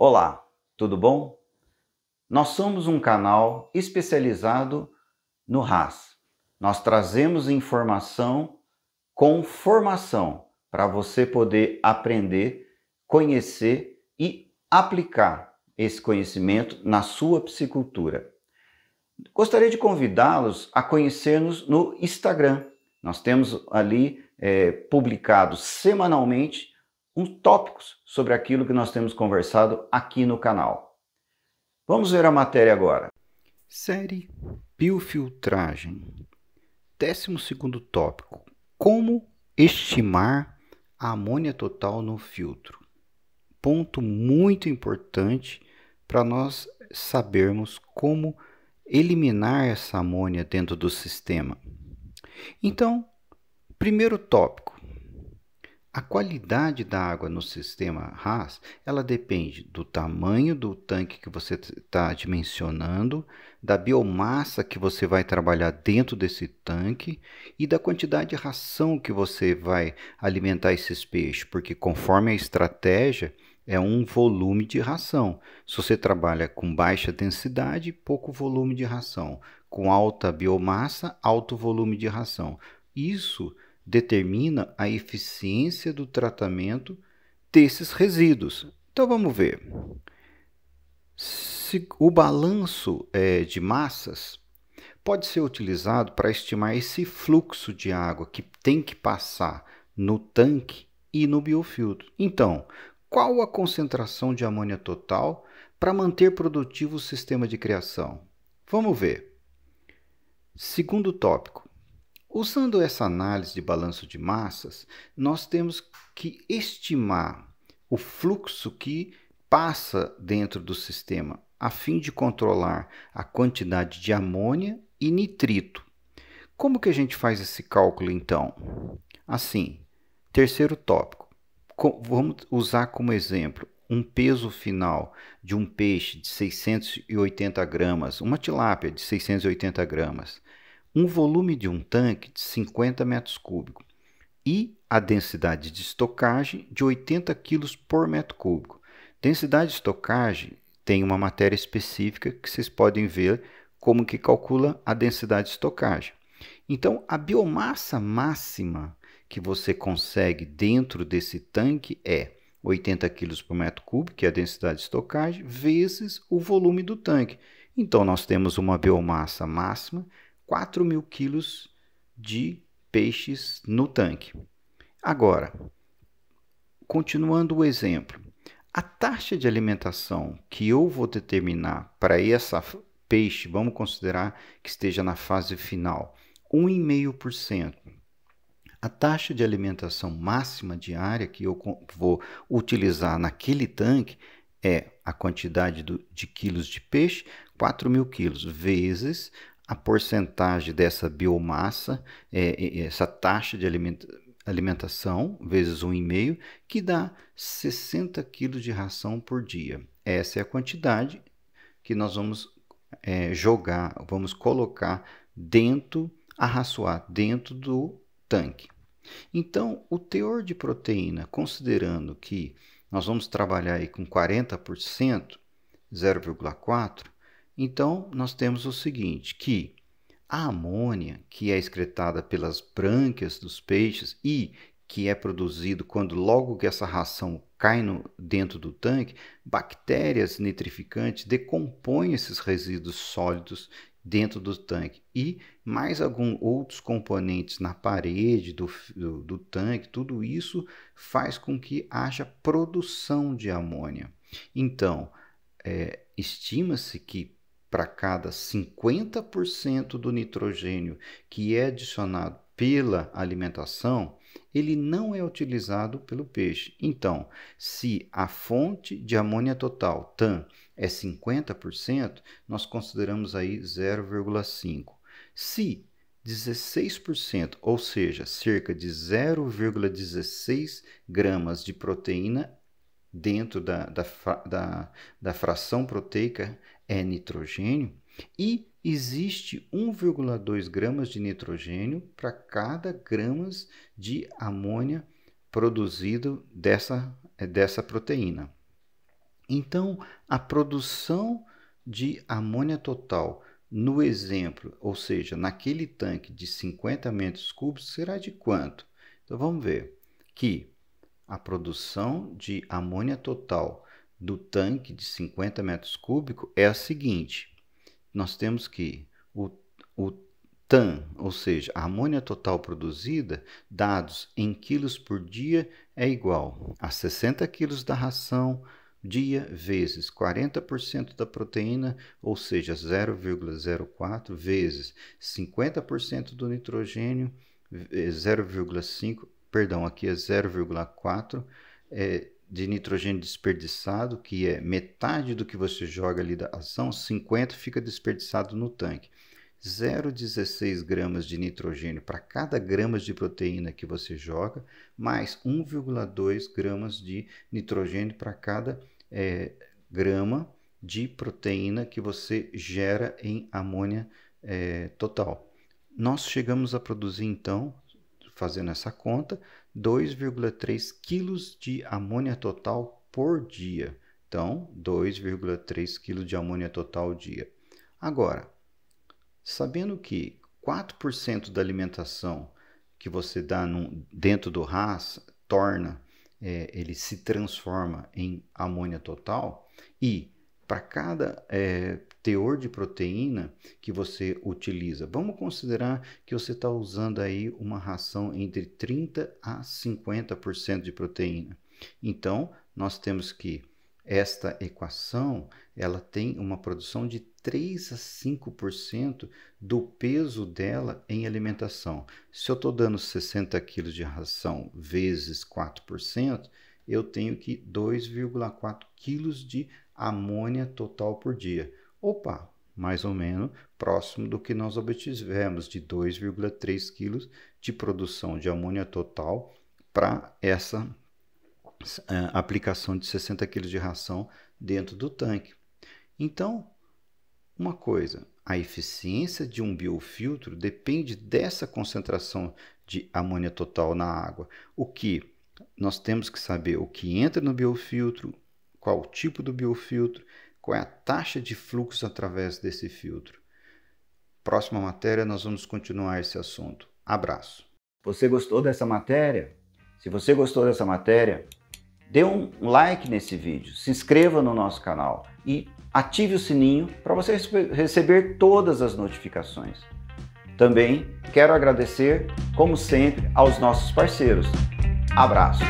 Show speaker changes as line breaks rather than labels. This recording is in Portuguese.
Olá, tudo bom? Nós somos um canal especializado no RAS. Nós trazemos informação com formação para você poder aprender, conhecer e aplicar esse conhecimento na sua psicultura. Gostaria de convidá-los a conhecer-nos no Instagram. Nós temos ali é, publicado semanalmente uns tópicos sobre aquilo que nós temos conversado aqui no canal. Vamos ver a matéria agora. Série Biofiltragem. 12 tópico: Como estimar a amônia total no filtro? Ponto muito importante para nós sabermos como eliminar essa amônia dentro do sistema. Então, primeiro tópico: a qualidade da água no sistema RAS, ela depende do tamanho do tanque que você está dimensionando, da biomassa que você vai trabalhar dentro desse tanque e da quantidade de ração que você vai alimentar esses peixes, porque conforme a estratégia, é um volume de ração. Se você trabalha com baixa densidade, pouco volume de ração. Com alta biomassa, alto volume de ração. Isso determina a eficiência do tratamento desses resíduos. Então vamos ver. Se o balanço é, de massas pode ser utilizado para estimar esse fluxo de água que tem que passar no tanque e no biofiltro. Então, qual a concentração de amônia total para manter produtivo o sistema de criação? Vamos ver. Segundo tópico, Usando essa análise de balanço de massas, nós temos que estimar o fluxo que passa dentro do sistema, a fim de controlar a quantidade de amônia e nitrito. Como que a gente faz esse cálculo então? Assim, terceiro tópico. Vamos usar como exemplo um peso final de um peixe de 680 gramas, uma tilápia de 680 gramas um volume de um tanque de 50 metros cúbicos e a densidade de estocagem de 80 kg por metro cúbico. Densidade de estocagem tem uma matéria específica que vocês podem ver como que calcula a densidade de estocagem. Então, a biomassa máxima que você consegue dentro desse tanque é 80 kg por metro cúbico, que é a densidade de estocagem, vezes o volume do tanque. Então, nós temos uma biomassa máxima 4 mil quilos de peixes no tanque. Agora, continuando o exemplo, a taxa de alimentação que eu vou determinar para essa peixe, vamos considerar que esteja na fase final, 1,5%. A taxa de alimentação máxima diária que eu vou utilizar naquele tanque é a quantidade do, de quilos de peixe, 4 mil quilos, vezes a porcentagem dessa biomassa, é, é, é essa taxa de alimentação, vezes 1,5, que dá 60 kg de ração por dia. Essa é a quantidade que nós vamos é, jogar, vamos colocar dentro, arraçoar dentro do tanque. Então, o teor de proteína, considerando que nós vamos trabalhar aí com 40%, 0,4%, então, nós temos o seguinte, que a amônia, que é excretada pelas brânquias dos peixes e que é produzido quando logo que essa ração cai no, dentro do tanque, bactérias nitrificantes decompõem esses resíduos sólidos dentro do tanque e mais alguns outros componentes na parede do, do, do tanque, tudo isso faz com que haja produção de amônia. Então, é, estima-se que para cada 50% do nitrogênio que é adicionado pela alimentação, ele não é utilizado pelo peixe. Então, se a fonte de amônia total, TAN, é 50%, nós consideramos aí 0,5. Se 16%, ou seja, cerca de 0,16 gramas de proteína dentro da, da, da, da fração proteica é nitrogênio e existe 1,2 gramas de nitrogênio para cada gramas de amônia produzido dessa, eh, dessa proteína. Então, a produção de amônia total no exemplo, ou seja, naquele tanque de 50 metros cúbicos, será de quanto? Então, vamos ver que a produção de amônia total do tanque de 50 metros cúbicos é a seguinte: nós temos que o, o TAN, ou seja, a amônia total produzida, dados em quilos por dia, é igual a 60 quilos da ração dia vezes 40% da proteína, ou seja, 0,04 vezes 50% do nitrogênio, 0,5 eh, perdão, aqui é 0,4 é, de nitrogênio desperdiçado, que é metade do que você joga ali da ação, 50 fica desperdiçado no tanque. 0,16 gramas de nitrogênio para cada gramas de proteína que você joga, mais 1,2 gramas de nitrogênio para cada é, grama de proteína que você gera em amônia é, total. Nós chegamos a produzir então fazendo essa conta, 2,3 quilos de amônia total por dia. Então, 2,3 quilos de amônia total dia. Agora, sabendo que 4% da alimentação que você dá num, dentro do RAS torna, é, ele se transforma em amônia total, e para cada é, teor de proteína que você utiliza. Vamos considerar que você está usando aí uma ração entre 30 a 50% de proteína. Então, nós temos que esta equação ela tem uma produção de 3 a 5% do peso dela em alimentação. Se eu estou dando 60 kg de ração vezes 4%, eu tenho que 2,4 kg de amônia total por dia. Opa, mais ou menos próximo do que nós obtivemos de 2,3 kg de produção de amônia total para essa uh, aplicação de 60 kg de ração dentro do tanque. Então, uma coisa, a eficiência de um biofiltro depende dessa concentração de amônia total na água. O que nós temos que saber o que entra no biofiltro, qual o tipo do biofiltro qual é a taxa de fluxo através desse filtro. Próxima matéria, nós vamos continuar esse assunto. Abraço. Você gostou dessa matéria? Se você gostou dessa matéria, dê um like nesse vídeo, se inscreva no nosso canal e ative o sininho para você receber todas as notificações. Também quero agradecer, como sempre, aos nossos parceiros. Abraço!